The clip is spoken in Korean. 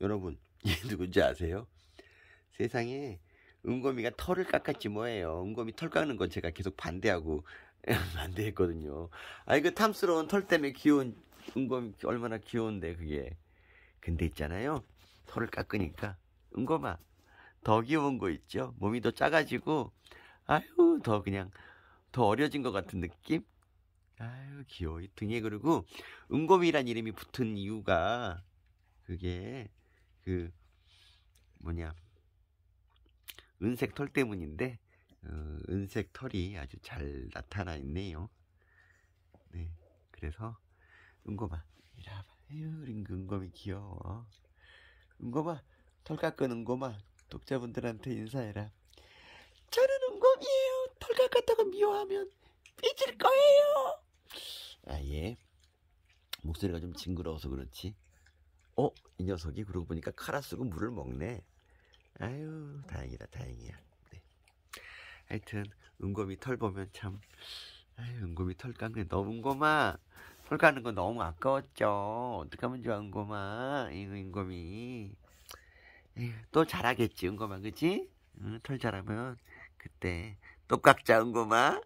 여러분, 얘 누군지 아세요? 세상에 은검이가 털을 깎았지 뭐예요. 은검이 털 깎는 건 제가 계속 반대하고 반대했거든요. 아이그 탐스러운 털 때문에 귀여운 은검이 얼마나 귀여운데 그게. 근데 있잖아요. 털을 깎으니까 은검아 더 귀여운 거 있죠. 몸이 더 작아지고 아유 더 그냥 더 어려진 것 같은 느낌. 아유 귀여워 등에 그리고 은검이란 이름이 붙은 이유가 그게 그 뭐냐 은색 털 때문인데 어, 은색 털이 아주 잘 나타나 있네요. 네, 그래서 은검아 이리 와봐. 에휴, 그 은검이 귀여워. 은검아 털 깎은 은검아 독자분들한테 인사해라. 저는 은검이에요. 털 깎았다고 미워하면 삐질 거예요. 아 예. 목소리가 좀 징그러워서 그렇지. 어? 이 녀석이 그러고 보니까 카라 쓰고 물을 먹네. 아유 다행이다 다행이야. 네. 하여튼 은검이털 보면 참 아유 은검이털 깎는 너무 은곰아 털 깎는 거 너무 아까웠죠. 어떡하면 좋아 은검아이은검이 에휴, 또잘하겠지은검아 그치? 응, 털잘하면 그때 또 깎자 은검아